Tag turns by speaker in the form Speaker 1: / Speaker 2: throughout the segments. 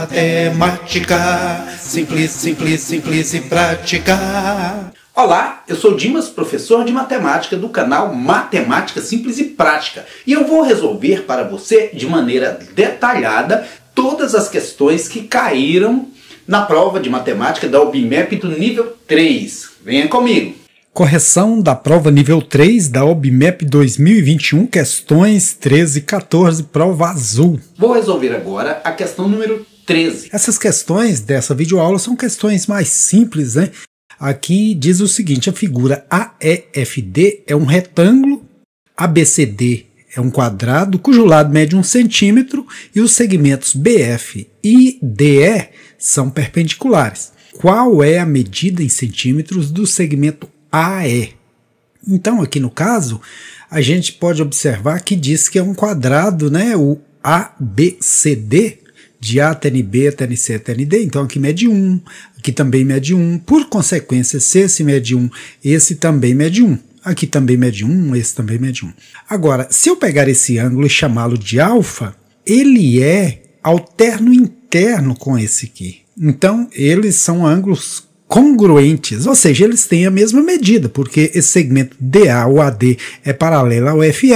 Speaker 1: matemática, simples, simples, simples e prática. Olá, eu sou Dimas, professor de matemática do canal Matemática Simples e Prática, e eu vou resolver para você de maneira detalhada todas as questões que caíram na prova de matemática da UBMEP do nível 3. Venha comigo! Correção da prova nível 3 da OBMEP 2021, questões 13 e 14, prova azul. Vou resolver agora a questão número 13. Essas questões dessa videoaula são questões mais simples, né? Aqui diz o seguinte: a figura AEFD é um retângulo, ABCD é um quadrado cujo lado mede um centímetro e os segmentos BF e DE são perpendiculares. Qual é a medida em centímetros do segmento AE. Então, aqui no caso, a gente pode observar que diz que é um quadrado, né? O ABCD, de A até NB até NC até ND, então aqui mede 1, aqui também mede 1, por consequência, se esse mede 1, esse também mede 1. Aqui também mede 1, esse também mede 1. Agora, se eu pegar esse ângulo e chamá-lo de alfa, ele é alterno interno com esse aqui. Então, eles são ângulos congruentes, ou seja, eles têm a mesma medida, porque esse segmento DA ou AD é paralelo ao FE,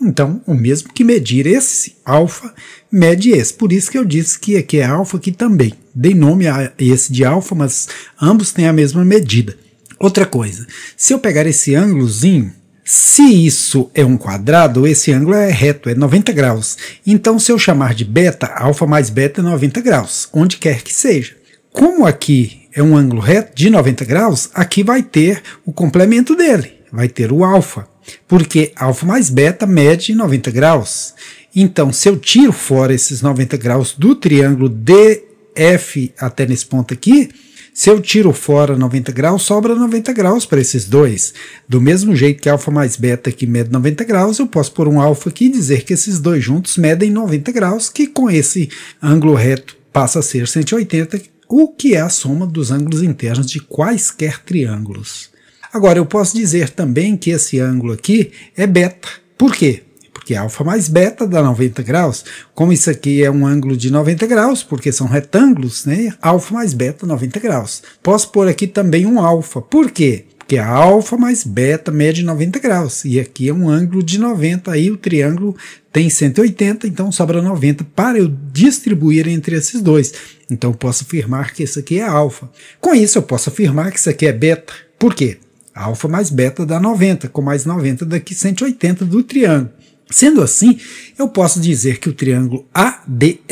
Speaker 1: então o mesmo que medir esse alfa mede esse. Por isso que eu disse que aqui é alfa aqui também. Dei nome a esse de alfa, mas ambos têm a mesma medida. Outra coisa, se eu pegar esse ângulozinho, se isso é um quadrado, esse ângulo é reto, é 90 graus. Então, se eu chamar de beta, alfa mais beta é 90 graus, onde quer que seja. Como aqui é um ângulo reto de 90 graus, aqui vai ter o complemento dele, vai ter o alfa, porque alfa mais beta mede 90 graus. Então, se eu tiro fora esses 90 graus do triângulo DF até nesse ponto aqui, se eu tiro fora 90 graus, sobra 90 graus para esses dois. Do mesmo jeito que alfa mais beta aqui mede 90 graus, eu posso pôr um alfa aqui e dizer que esses dois juntos medem 90 graus, que com esse ângulo reto passa a ser 180 o que é a soma dos ângulos internos de quaisquer triângulos. Agora, eu posso dizer também que esse ângulo aqui é beta. Por quê? Porque é alfa mais beta dá 90 graus. Como isso aqui é um ângulo de 90 graus, porque são retângulos, né? Alfa mais beta, 90 graus. Posso pôr aqui também um alfa. Por quê? porque a é alfa mais beta mede 90 graus, e aqui é um ângulo de 90, aí o triângulo tem 180, então sobra 90 para eu distribuir entre esses dois. Então eu posso afirmar que isso aqui é alfa. Com isso eu posso afirmar que isso aqui é beta. Por quê? Alfa mais beta dá 90, com mais 90 daqui 180 do triângulo. Sendo assim, eu posso dizer que o triângulo ADE,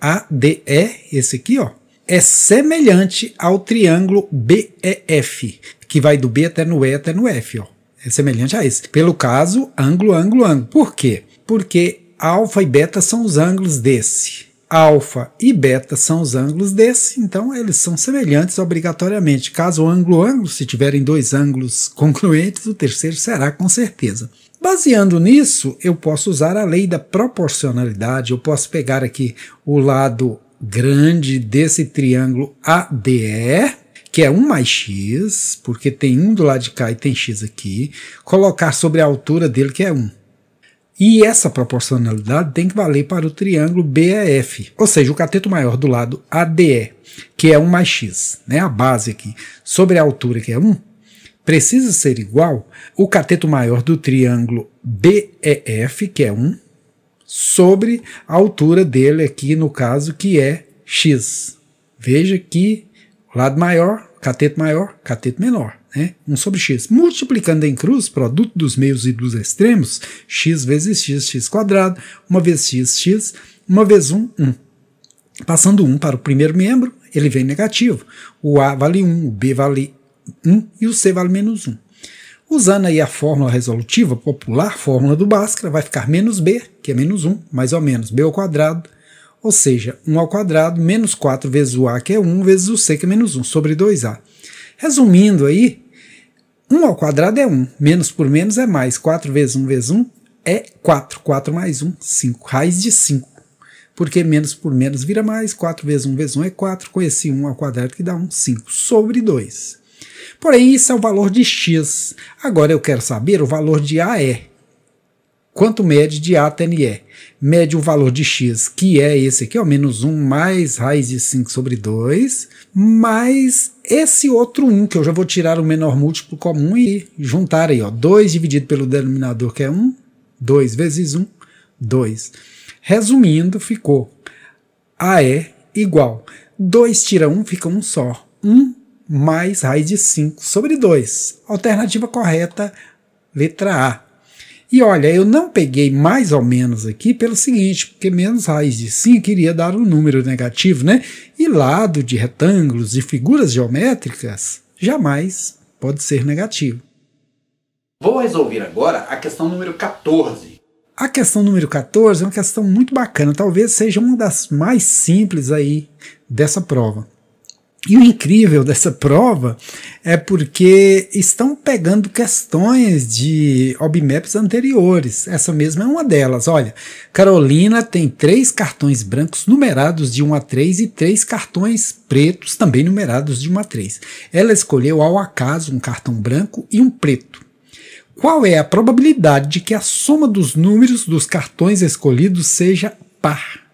Speaker 1: ADE, esse aqui, ó, é semelhante ao triângulo BEF que vai do B até no E até no F, ó. É semelhante a esse. Pelo caso, ângulo, ângulo, ângulo. Por quê? Porque alfa e beta são os ângulos desse. Alfa e beta são os ângulos desse, então eles são semelhantes obrigatoriamente. Caso ângulo, ângulo, se tiverem dois ângulos congruentes, o terceiro será com certeza. Baseando nisso, eu posso usar a lei da proporcionalidade, eu posso pegar aqui o lado grande desse triângulo ADE que é 1 mais x, porque tem 1 do lado de cá e tem x aqui, colocar sobre a altura dele, que é 1. E essa proporcionalidade tem que valer para o triângulo BEF, ou seja, o cateto maior do lado ADE, que é 1 mais x, né, a base aqui, sobre a altura, que é 1, precisa ser igual o cateto maior do triângulo BEF, que é 1, sobre a altura dele aqui, no caso, que é x. Veja que lado maior, cateto maior, cateto menor, né? 1 sobre x. Multiplicando em cruz, produto dos meios e dos extremos, x vezes x, x quadrado, 1 vezes x, x, 1 vezes 1, 1. Passando 1 para o primeiro membro, ele vem negativo. O A vale 1, o B vale 1 e o C vale menos 1. Usando aí a fórmula resolutiva popular, fórmula do Bhaskara, vai ficar menos b, que é menos 1, mais ou menos b ao quadrado, ou seja, 1 ao quadrado menos 4 vezes o a, que é 1, vezes o c, que é menos 1, sobre 2a. Resumindo aí, 1 ao quadrado é 1, menos por menos é mais, 4 vezes 1 vezes 1 é 4, 4 mais 1, 5, raiz de 5. Porque menos por menos vira mais, 4 vezes 1 vezes 1 é 4, com esse 1 ao quadrado que dá 1, 5, sobre 2. Porém, isso é o valor de x. Agora eu quero saber o valor de A é. Quanto mede de A até NE? Mede o valor de x, que é esse aqui, ó, menos 1 mais raiz de 5 sobre 2, mais esse outro 1, que eu já vou tirar o menor múltiplo comum e juntar aí, ó, 2 dividido pelo denominador, que é 1, 2 vezes 1, 2. Resumindo, ficou AE igual 2 tira 1, fica 1 só, 1 mais raiz de 5 sobre 2. Alternativa correta, letra A. E olha, eu não peguei mais ou menos aqui pelo seguinte, porque menos raiz de 5 iria dar um número negativo, né? E lado de retângulos e figuras geométricas jamais pode ser negativo. Vou resolver agora a questão número 14. A questão número 14 é uma questão muito bacana, talvez seja uma das mais simples aí dessa prova. E o incrível dessa prova é porque estão pegando questões de OBMAPs anteriores. Essa mesma é uma delas. Olha, Carolina tem três cartões brancos numerados de 1 a 3 e três cartões pretos também numerados de 1 a 3. Ela escolheu ao acaso um cartão branco e um preto. Qual é a probabilidade de que a soma dos números dos cartões escolhidos seja par?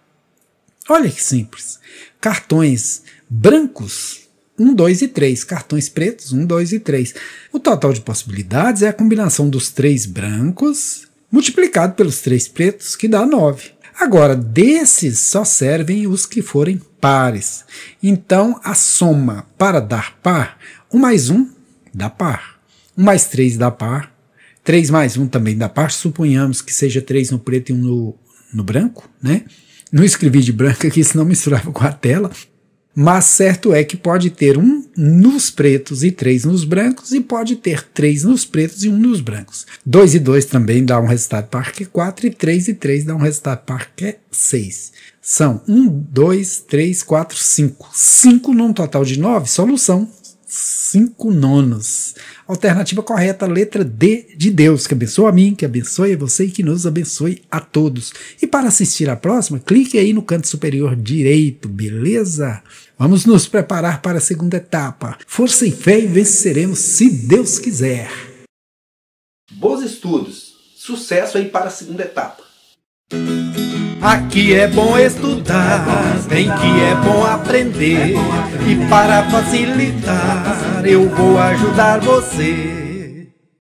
Speaker 1: Olha que simples. Cartões brancos, 1, 2 e 3. Cartões pretos, 1, 2 e 3. O total de possibilidades é a combinação dos três brancos multiplicado pelos três pretos, que dá 9. Agora, desses só servem os que forem pares. Então, a soma para dar par, 1 mais 1 dá par. 1 mais 3 dá par. 3 mais 1 também dá par. Suponhamos que seja 3 no preto e 1 no, no branco, né? Não escrevi de branca aqui, senão misturava com a tela. Mas certo é que pode ter um nos pretos e três nos brancos, e pode ter três nos pretos e um nos brancos. 2 e 2 também dá um resultado par que quatro 4, e 3 e 3 dá um resultado par que seis. 6. São 1, 2, 3, 4, 5. 5 num total de 9, solução cinco nonos. Alternativa correta, letra D de Deus, que abençoe a mim, que abençoe a você e que nos abençoe a todos. E para assistir à próxima, clique aí no canto superior direito, beleza? Vamos nos preparar para a segunda etapa. Força e fé e venceremos se Deus quiser. Bons estudos. Sucesso aí para a segunda etapa. Aqui é bom estudar, bem que é bom aprender. E para facilitar, eu vou ajudar você.